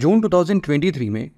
जून 2023 में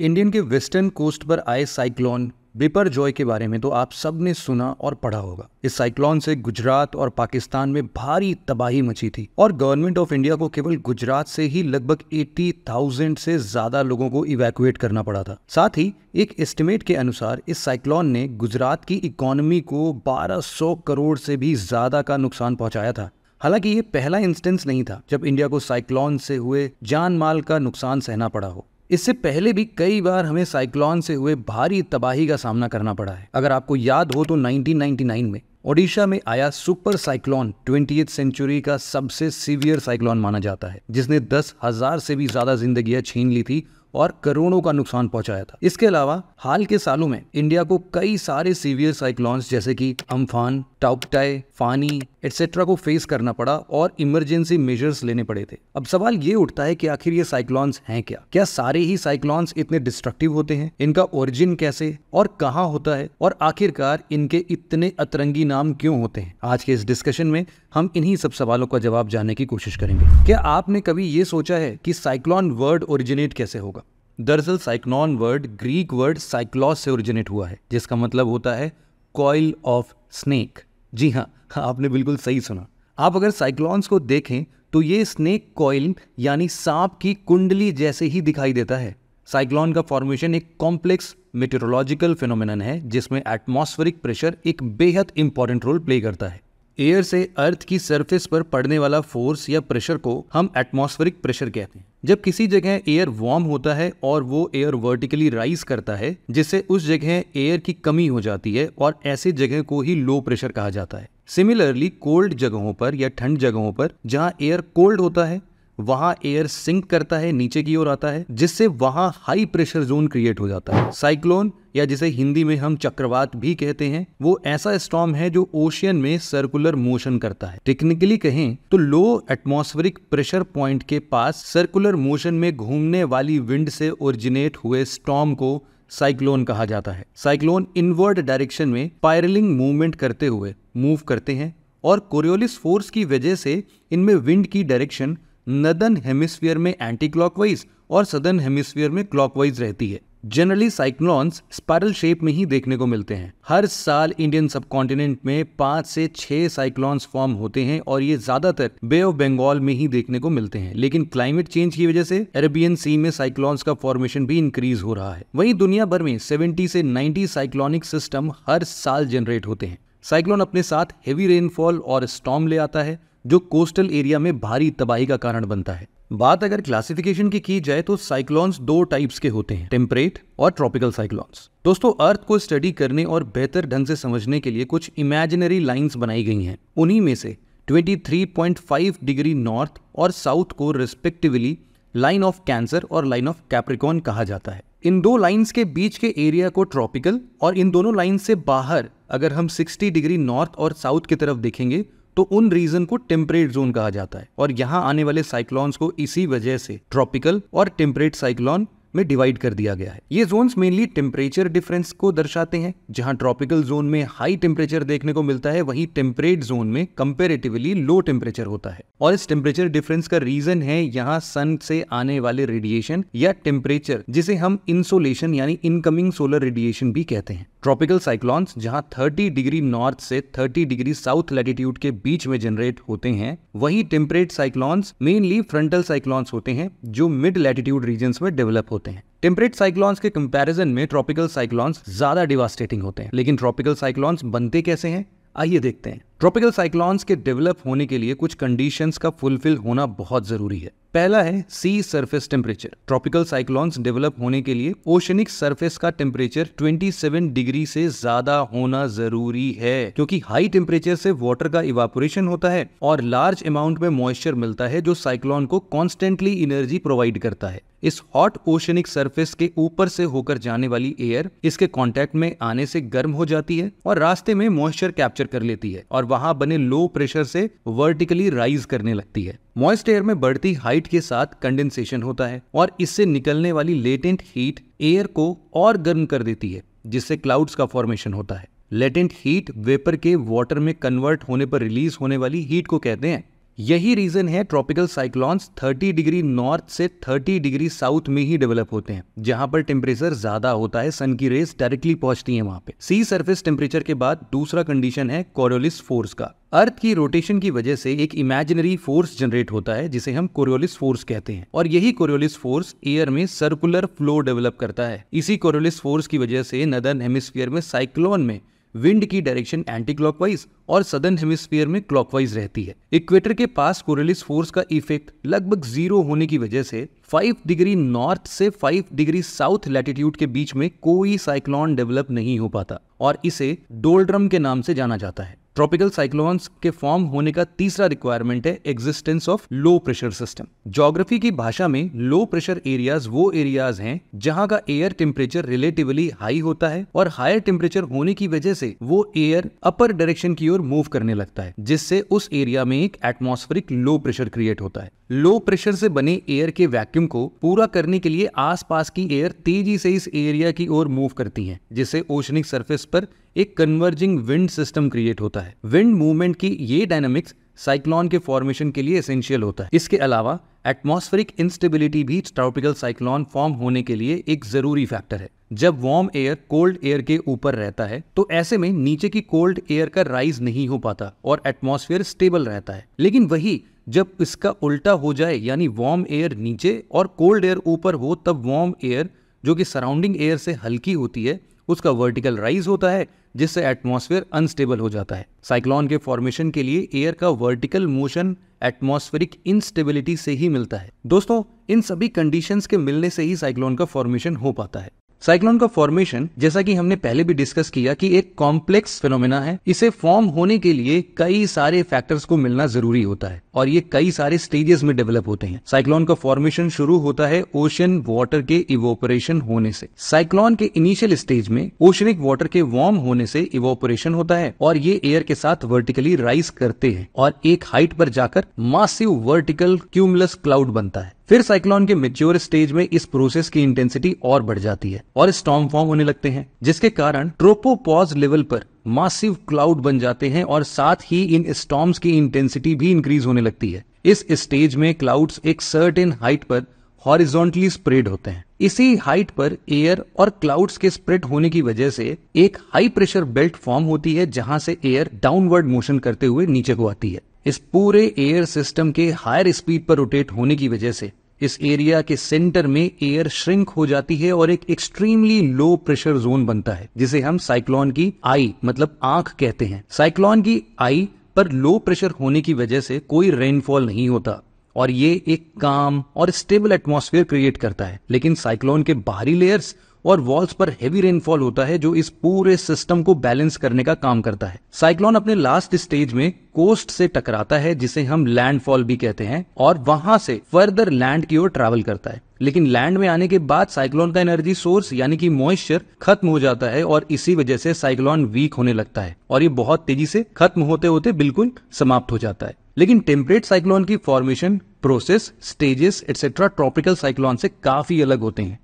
इंडियन के western coast पर आए साइक्लोन बिपर जॉय के बारे में तो आप सब ने सुना और पढ़ा होगा इस साइक्लोन से गुजरात और पाकिस्तान में भारी तबाही मची थी और गवर्नमेंट ऑफ इंडिया को केवल गुजरात से ही लगभग 80,000 से ज्यादा लोगों को इवैक्यूएट करना पड़ा था साथ ही एक एस्टिमेट के अनुसार इस साइक्लोन ने गुजरात की इकोनॉमी को 1200 करोड़ से भी ज्यादा का नुकसान पहुंचाया था हालांकि ये पहला इंस्टेंस नहीं था जब इंडिया को साइक्लोन से हुए जान माल का नुकसान सहना पड़ा हो इससे पहले भी कई बार हमें साइक्लोन से हुए भारी तबाही का सामना करना पड़ा है अगर आपको याद हो तो 1999 में ओडिशा में आया सुपर साइक्लोन ट्वेंटी सेंचुरी का सबसे सीवियर साइक्लोन माना जाता है जिसने दस हजार से भी ज्यादा जिंदगी छीन ली थी और करोड़ों का नुकसान पहुंचाया था इसके अलावा हाल के सालों में इंडिया को कई सारे सीवियर साइक्लॉन्स जैसे कि अम्फान टाउपटाई फानी एटसेट्रा को फेस करना पड़ा और इमरजेंसी मेजर्स लेने पड़े थे अब सवाल ये उठता है कि आखिर ये साइक्लॉन्स हैं क्या क्या सारे ही साइक्लॉन्स इतने डिस्ट्रक्टिव होते हैं इनका ओरिजिन कैसे और कहाँ होता है और आखिरकार इनके इतने अतरंगी नाम क्यों होते हैं आज के इस डिस्कशन में हम इन्हीं सब सवालों का जवाब जानने की कोशिश करेंगे क्या आपने कभी ये सोचा है कि साइक्लॉन वर्ड ओरिजिनेट कैसे होगा दरअसल cyclone word Greek word cyclos से ओरिजिनेट हुआ है जिसका मतलब होता है कॉइल ऑफ स्नेक जी हाँ आपने बिल्कुल सही सुना आप अगर साइक्लॉन्स को देखें तो ये स्नेक कॉइल यानी सांप की कुंडली जैसे ही दिखाई देता है साइक्लॉन का फॉर्मेशन एक कॉम्प्लेक्स मेटेरोलॉजिकल फिनोमिनन है जिसमें एटमॉस्फेरिक प्रेशर एक बेहद इंपॉर्टेंट रोल प्ले करता है एयर से अर्थ की सरफेस पर पड़ने वाला फोर्स या प्रेशर को हम एटमॉस्फेरिक प्रेशर कहते हैं जब किसी जगह एयर वार्म होता है और वो एयर वर्टिकली राइज करता है जिससे उस जगह एयर की कमी हो जाती है और ऐसे जगह को ही लो प्रेशर कहा जाता है सिमिलरली कोल्ड जगहों पर या ठंड जगहों पर जहाँ एयर कोल्ड होता है वहां एयर सिंक करता है नीचे की ओर आता है जिससे वहाँ हाई प्रेशर जोन क्रिएट हो जाता है साइक्लोन या जिसे हिंदी में हम चक्रवात भी कहते हैं वो ऐसा स्टॉम है जो ओशियन में सर्कुलर मोशन करता है टेक्निकली कहें तो लो एटमॉस्फेरिक प्रेशर पॉइंट के पास सर्कुलर मोशन में घूमने वाली विंड से ओरिजिनेट हुए स्टॉम को साइक्लोन कहा जाता है साइक्लोन इनवर्ड डायरेक्शन में पायरलिंग मूवमेंट करते हुए मूव करते हैं और कोरियोलिस फोर्स की वजह से इनमें विंड की डायरेक्शन नदन हेमिस्फीयर में एंटी क्लॉकवाइज और सदन हेमिस्फीयर में क्लॉकवाइज रहती है जनरली साइक्लॉन्स स्पायरल शेप में ही देखने को मिलते हैं हर साल इंडियन सब कॉन्टिनेंट में पांच से छह साइक्लॉन्स फॉर्म होते हैं और ये ज्यादातर बे ऑफ बंगाल में ही देखने को मिलते हैं लेकिन क्लाइमेट चेंज की वजह से अरेबियन सी में साइक्लॉन्स का फॉर्मेशन भी इंक्रीज हो रहा है वहीं दुनिया भर में 70 से 90 साइक्लॉनिक सिस्टम हर साल जनरेट होते हैं साइक्लोन अपने साथ हेवी रेनफॉल और स्टॉम ले आता है जो कोस्टल एरिया में भारी तबाही का कारण बनता है बात अगर क्लासिफिकेशन की की जाए तो साइक्लॉन्स दो टाइप्स के होते हैं टेम्परेट और ट्रॉपिकल साइक्लॉन्स दोस्तों अर्थ को स्टडी करने और बेहतर ढंग से समझने के लिए कुछ इमेजिनरी लाइंस बनाई गई हैं उन्हीं में से 23.5 डिग्री नॉर्थ और साउथ को रिस्पेक्टिवली लाइन ऑफ कैंसर और लाइन ऑफ कैप्रिकॉन कहा जाता है इन दो लाइंस के बीच के एरिया को ट्रॉपिकल और इन दोनों लाइन से बाहर अगर हम 60 डिग्री नॉर्थ और साउथ की तरफ देखेंगे तो उन रीजन को टेम्परेट जोन कहा जाता है और यहाँ आने वाले साइक्लॉन्स को इसी वजह से ट्रॉपिकल और टेम्परेट साइक्लॉन में डिवाइड कर दिया गया है ये जोन मेनली टेम्परेचर डिफरेंस को दर्शाते हैं जहां ट्रॉपिकल जोन में हाई टेम्परेचर देखने को मिलता है वहीं टेम्परेट जोन में कंपेरेटिवली लो टेम्परेचर होता है और इस टेम्परेचर डिफरेंस का रीजन है यहाँ सन से आने वाले रेडिएशन या टेम्परेचर जिसे हम इंसोलेशन यानी इनकमिंग सोलर रेडिएशन भी कहते हैं ट्रॉपिकल साइक्लॉन्स जहां 30 डिग्री नॉर्थ से 30 डिग्री साउथ लैटिट्यूड के बीच में जनरेट होते हैं वहीं temperate cyclones mainly frontal cyclones होते हैं जो मिड लैटिट्यूड रीजन में डेवलप होते हैं टेम्परेट साइक्लॉन्स के कंपेरिजन में ट्रॉपिकल साइक्लॉन्स ज्यादा डिवास्टेटिंग होते हैं लेकिन ट्रॉपिकल साइक्लॉन्स बनते कैसे हैं आइए देखते हैं ट्रॉपिकल साइक्लॉन्स के डेवलप होने के लिए कुछ कंडीशंस का फुलफिल होना बहुत जरूरी है पहला है sea surface temperature tropical cyclones develop होने के लिए ओशनिक सरफेस का टेम्परेचर 27 डिग्री से ज्यादा होना जरूरी है क्योंकि हाई टेम्परेचर से वाटर का इवापोरेशन होता है और लार्ज अमाउंट में मॉइस्चर मिलता है जो साइक्लॉन को कॉन्स्टेंटली एनर्जी प्रोवाइड करता है इस हॉट ओशनिक सरफेस के ऊपर से होकर जाने वाली एयर इसके कॉन्टेक्ट में आने से गर्म हो जाती है और रास्ते में मॉइस्चर कैप्चर कर लेती है और वहां बने लो प्रेशर से वर्टिकली राइज करने लगती है मॉइस्ट एयर में बढ़ती हाइट के साथ कंडेंसेशन होता है और इससे निकलने वाली लेटेंट हीट एयर को और गर्म कर देती है जिससे क्लाउड्स का फॉर्मेशन होता है लेटेंट हीट वेपर के वाटर में कन्वर्ट होने पर रिलीज होने वाली हीट को कहते हैं यही रीज़न है ट्रॉपिकल साइक्लॉन्स 30 डिग्री नॉर्थ से 30 डिग्री साउथ में ही डेवलप होते हैं जहां पर टेम्परेचर ज़्यादा होता है सन की रेस डायरेक्टली पहुंचती है वहां पे सी सरफेस टेम्परेचर के बाद दूसरा कंडीशन है कोरोलिस फोर्स का अर्थ की रोटेशन की वजह से एक इमेजिनरी फोर्स जनरेट होता है जिसे हम कोरियोलिस फोर्स कहते हैं और यही कोरियोलिस फोर्स एयर में सर्कुलर फ्लो डेवलप करता है इसी कोरियोलिस फोर्स की वजह से नदर हेमिस्फीयर में साइक्लोन में विंड की डायरेक्शन एंटी क्लॉकवाइज और सदर्न हेमिस्फीयर में क्लॉकवाइज रहती है इक्वेटर के पास कोरेलिस फोर्स का इफेक्ट लगभग जीरो होने की वजह से 5 डिग्री नॉर्थ से 5 डिग्री साउथ लैटिट्यूड के बीच में कोई साइक्लॉन डेवलप नहीं हो पाता और इसे डोल्ड्रम के नाम से जाना जाता है ट्रॉपिकल साइक्लोन्स के फॉर्म होने का तीसरा रिक्वायरमेंट है existence of low pressure system geography की भाषा में लो प्रेशर एरियाज वो एरियाज हैं जहां का एयर टेम्परेचर रिलेटिवली हाई होता है और हायर टेम्परेचर होने की वजह से वो एयर अपर डायरेक्शन की ओर मूव करने लगता है जिससे उस एरिया में एक एटमोस्फेरिक लो प्रेशर क्रिएट होता है लो प्रेशर से बने एयर के वैक्यूम को पूरा करने के लिए आसपास की एयर तेजी से इस एरिया की ओर मूव करती है जिससे ओशनिक सरफेस पर एक कन्वर्जिंग विंड सिस्टम क्रिएट होता है विंड मूवमेंट की ये डायनामिक्स साइक्लोन के फॉर्मेशन के लिए एसेंशियल होता है इसके अलावा एटमॉस्फेरिक इंस्टेबिलिटी भी ट्रॉपिकल साइक्लोन फॉर्म होने के लिए एक जरूरी फैक्टर है जब वार्म एयर कोल्ड एयर के ऊपर रहता है तो ऐसे में नीचे की कोल्ड एयर का राइज नहीं हो पाता और एटमॉस्फेयर स्टेबल रहता है लेकिन वही जब इसका उल्टा हो जाए यानी वार्म एयर नीचे और कोल्ड एयर ऊपर हो तब वार्म एयर जो कि सराउंडिंग एयर से हल्की होती है उसका वर्टिकल राइज होता है जिससे एटमॉस्फेयर अनस्टेबल हो जाता है साइक्लॉन के फॉर्मेशन के लिए एयर का वर्टिकल मोशन एटमॉस्फेरिक इनस्टेबिलिटी से ही मिलता है दोस्तों इन सभी कंडीशंस के मिलने से ही साइक्लोन का फॉर्मेशन हो पाता है साइक्लोन का फॉर्मेशन जैसा कि हमने पहले भी डिस्कस किया कि एक कॉम्प्लेक्स फिनोमेना है इसे फॉर्म होने के लिए कई सारे फैक्टर्स को मिलना जरूरी होता है और ये कई सारे स्टेजेस में डेवलप होते हैं साइक्लोन का फॉर्मेशन शुरू होता है ओशन वाटर के इवोपरेशन होने से साइक्लोन के इनिशियल स्टेज में ओशनिक वाटर के वार्म होने से इवोपरेशन होता है और ये एयर के साथ वर्टिकली राइज करते हैं और एक हाइट पर जाकर मासिव वर्टिकल क्यूमलस क्लाउड बनता है फिर साइक्लोन के मेच्योर स्टेज में इस प्रोसेस की इंटेंसिटी और बढ़ जाती है और स्टॉम फॉर्म होने लगते हैं जिसके कारण ट्रोपोपॉज लेवल पर मासिव क्लाउड बन जाते हैं और साथ ही इन स्टॉम्स की इंटेंसिटी भी इंक्रीज होने लगती है इस स्टेज में क्लाउड्स एक सर्टेन हाइट पर हॉरिजोंटली स्प्रेड होते हैं इसी हाइट पर एयर और क्लाउड्स के स्प्रेड होने की वजह से एक हाई प्रेशर बेल्ट फॉर्म होती है जहां से एयर डाउनवर्ड मोशन करते हुए नीचे को आती है इस पूरे एयर सिस्टम के हायर स्पीड पर रोटेट होने की वजह से इस एरिया के सेंटर में एयर श्रिंक हो जाती है और एक एक्सट्रीमली लो प्रेशर जोन बनता है जिसे हम साइक्लोन की आई मतलब आंख कहते हैं साइक्लोन की आई पर लो प्रेशर होने की वजह से कोई रेनफॉल नहीं होता और ये एक काम और स्टेबल एटमॉस्फेयर क्रिएट करता है लेकिन साइक्लोन के बाहरी लेयर्स और वॉल्स पर हेवी रेनफॉल होता है जो इस पूरे सिस्टम को बैलेंस करने का काम करता है साइक्लोन अपने लास्ट स्टेज में कोस्ट से टकराता है जिसे हम लैंडफॉल भी कहते हैं और वहां से फर्दर लैंड की ओर ट्रैवल करता है लेकिन लैंड में आने के बाद साइक्लोन का एनर्जी सोर्स यानी कि मॉइस्चर खत्म हो जाता है और इसी वजह से साइक्लोन वीक होने लगता है और ये बहुत तेजी से खत्म होते होते बिल्कुल समाप्त हो जाता है लेकिन टेम्परेट साइक्लोन की formation process stages etcetera tropical cyclone से काफी अलग होते हैं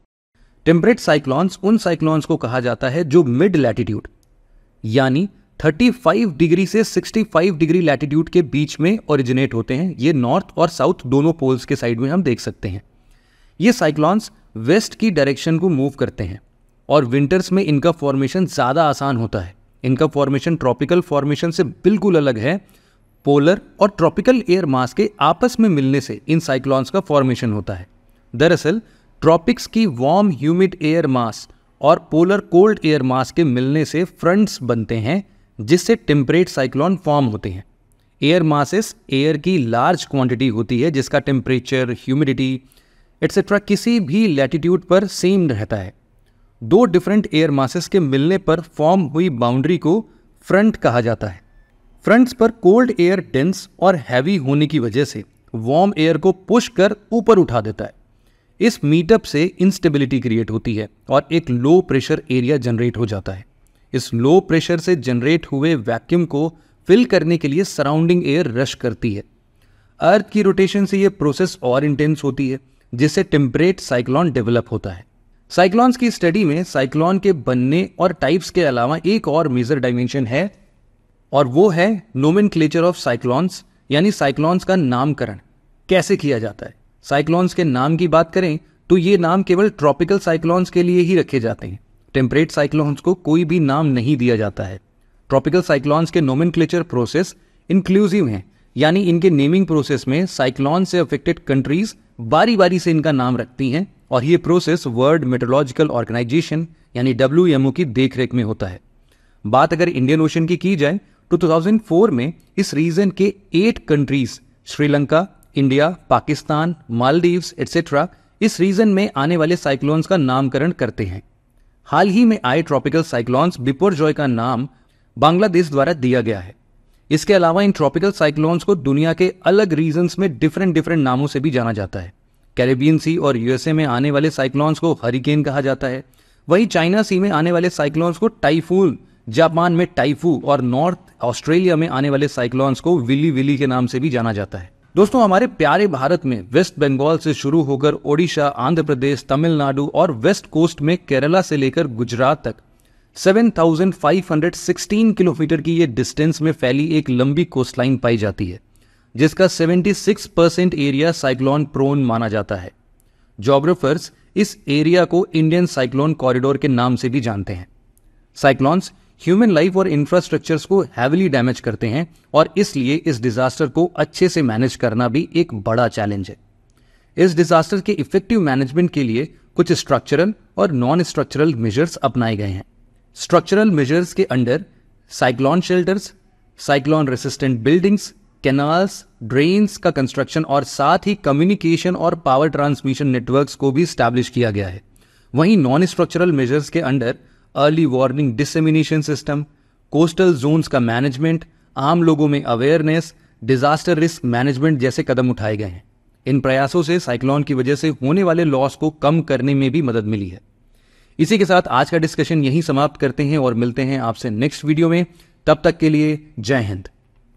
टेम्परेट साइक्लॉन्स उन साइक्लॉन्स को कहा जाता है जो मिड लैटिट्यूड यानी 35 डिग्री से 65 डिग्री लैटिट्यूड के बीच में ओरिजिनेट होते हैं ये नॉर्थ और साउथ दोनों पोल्स के साइड में हम देख सकते हैं ये साइक्लॉन्स वेस्ट की डायरेक्शन को मूव करते हैं और विंटर्स में इनका फॉर्मेशन ज़्यादा आसान होता है इनका फॉर्मेशन ट्रॉपिकल फॉर्मेशन से बिल्कुल अलग है पोलर और ट्रॉपिकल एयर मास के आपस में मिलने से इन साइक्लॉन्स का फॉर्मेशन होता है दरअसल ट्रॉपिक्स की वार्म ह्यूमिड एयर मास और पोलर कोल्ड एयर मास के मिलने से फ्रंट्स बनते हैं जिससे टेम्परेट साइक्लॉन फॉर्म होते हैं एयर मासेस एयर की लार्ज क्वांटिटी होती है जिसका टेम्परेचर ह्यूमिडिटी एट्सेट्रा किसी भी लैटिट्यूड पर सेम रहता है दो डिफरेंट एयर मासेस के मिलने पर फॉर्म हुई बाउंड्री को फ्रंट कहा जाता है फ्रंट्स पर कोल्ड एयर डेंस और हैवी होने की वजह से वार्म एयर को पुश कर ऊपर उठा देता है इस मीटअप से इंस्टेबिलिटी क्रिएट होती है और एक लो प्रेशर एरिया जनरेट हो जाता है इस लो प्रेशर से जनरेट हुए वैक्यूम को फिल करने के लिए सराउंडिंग एयर रश करती है अर्थ की रोटेशन से यह प्रोसेस और इंटेंस होती है जिससे टेम्परेट साइक्लॉन डेवलप होता है साइक्लॉन्स की स्टडी में साइक्लॉन के बनने और टाइप्स के अलावा एक और मेजर डायमेंशन है और वो है नोमिन ऑफ साइक्लॉन्स यानी साइक्लॉन्स का नामकरण कैसे किया जाता है साइक्लॉन्स के नाम की बात करें तो ये नाम केवल ट्रॉपिकल साइक्लॉन्स के लिए ही रखे जाते हैं टेम्परेट साइक्लॉन्स को कोई भी नाम नहीं दिया जाता है ट्रॉपिकल साइक्लोन्स के नोमिन प्रोसेस इंक्लूसिव हैं यानी इनके नेमिंग प्रोसेस में साइक्लोन से अफेक्टेड कंट्रीज बारी बारी से इनका नाम रखती हैं और ये प्रोसेस वर्ल्ड मेट्रोलॉजिकल ऑर्गेनाइजेशन यानी डब्ल्यू की देखरेख में होता है बात अगर इंडियन ओशन की की जाए तो 2004 में इस रीजन के eight countries Sri Lanka India Pakistan Maldives etcetera इस रीजन में आने वाले साइक्लोन्स का नामकरण करते हैं हाल ही में आए ट्रॉपिकल साइक्लोन्स बिपोर जॉय का नाम बांग्लादेश द्वारा दिया गया है इसके अलावा इन ट्रॉपिकल साइक्लोन्स को दुनिया के अलग रीजन्स में डिफरेंट डिफरेंट नामों से भी जाना जाता है कैरेबियन सी और यूएसए में आने वाले साइक्लोन्स को हरिकेन कहा जाता है वहीं चाइना सी में आने वाले साइक्लोन्स को टाइफून जापान में टाइफू और नॉर्थ ऑस्ट्रेलिया में आने वाले साइक्लोन्स को विली विली के नाम से भी जाना जाता है दोस्तों हमारे प्यारे भारत में वेस्ट बंगाल से शुरू होकर ओडिशा आंध्र प्रदेश तमिलनाडु और वेस्ट कोस्ट में केरला से लेकर गुजरात तक 7,516 किलोमीटर की ये डिस्टेंस में फैली एक लंबी कोस्टलाइन पाई जाती है जिसका 76 परसेंट एरिया साइक्लोन प्रोन माना जाता है जोग्राफर्स इस एरिया को इंडियन साइक्लोन कॉरिडोर के नाम से भी जानते हैं साइक्लॉन्स ह्यूमन लाइफ और इंफ्रास्ट्रक्चर्स को हैविली डैमेज करते हैं और इसलिए इस डिजास्टर को अच्छे से मैनेज करना भी एक बड़ा चैलेंज है इस डिजास्टर के इफेक्टिव मैनेजमेंट के लिए कुछ स्ट्रक्चरल और नॉन स्ट्रक्चरल मेजर्स अपनाए गए हैं स्ट्रक्चरल मेजर्स के under cyclone shelters cyclone resistant buildings canals drains का कंस्ट्रक्शन और साथ ही कम्युनिकेशन और पावर ट्रांसमिशन नेटवर्क्स को भी स्टैब्लिश किया गया है वहीं नॉन स्ट्रक्चरल मेजर्स के under early warning dissemination system coastal zones का मैनेजमेंट आम लोगों में अवेयरनेस डिजास्टर रिस्क मैनेजमेंट जैसे कदम उठाए गए हैं इन प्रयासों से साइक्लॉन की वजह से होने वाले लॉस को कम करने में भी मदद मिली है इसी के साथ आज का डिस्कशन यहीं समाप्त करते हैं और मिलते हैं आपसे नेक्स्ट वीडियो में तब तक के लिए जय हिंद